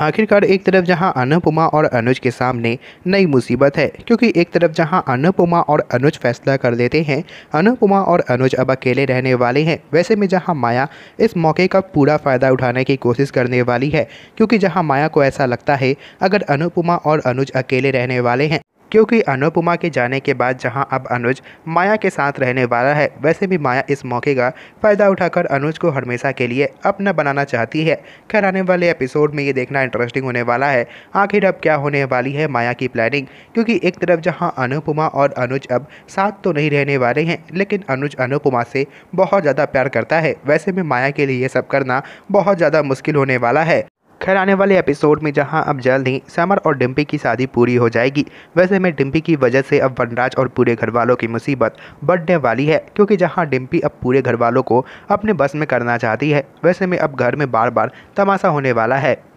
आखिरकार एक तरफ जहां अनुपमा और अनुज के सामने नई मुसीबत है क्योंकि एक तरफ जहां अनुपमा और अनुज फैसला कर लेते हैं अनुपमा और अनुज अब अकेले रहने वाले हैं वैसे में जहां माया इस मौके का पूरा फ़ायदा उठाने की कोशिश करने वाली है क्योंकि जहां माया को ऐसा लगता है अगर अनुपमा और अनुज अकेले रहने वाले हैं क्योंकि अनुपमा के जाने के बाद जहां अब अनुज माया के साथ रहने वाला है वैसे भी माया इस मौके का फ़ायदा उठाकर अनुज को हमेशा के लिए अपना बनाना चाहती है खैर आने वाले एपिसोड में ये देखना इंटरेस्टिंग होने वाला है आखिर अब क्या होने वाली है माया की प्लानिंग क्योंकि एक तरफ जहाँ अनुपमा और अनुज अब साथ तो नहीं रहने वाले हैं लेकिन अनुज अनुपमा से बहुत ज़्यादा प्यार करता है वैसे में माया के लिए ये सब करना बहुत ज़्यादा मुश्किल होने वाला है खैर आने वाले एपिसोड में जहां अब जल्द ही समर और डिम्पी की शादी पूरी हो जाएगी वैसे में डिम्पी की वजह से अब वनराज और पूरे घर वालों की मुसीबत बढ़ने वाली है क्योंकि जहां डिम्पी अब पूरे घर वालों को अपने बस में करना चाहती है वैसे में अब घर में बार बार तमाशा होने वाला है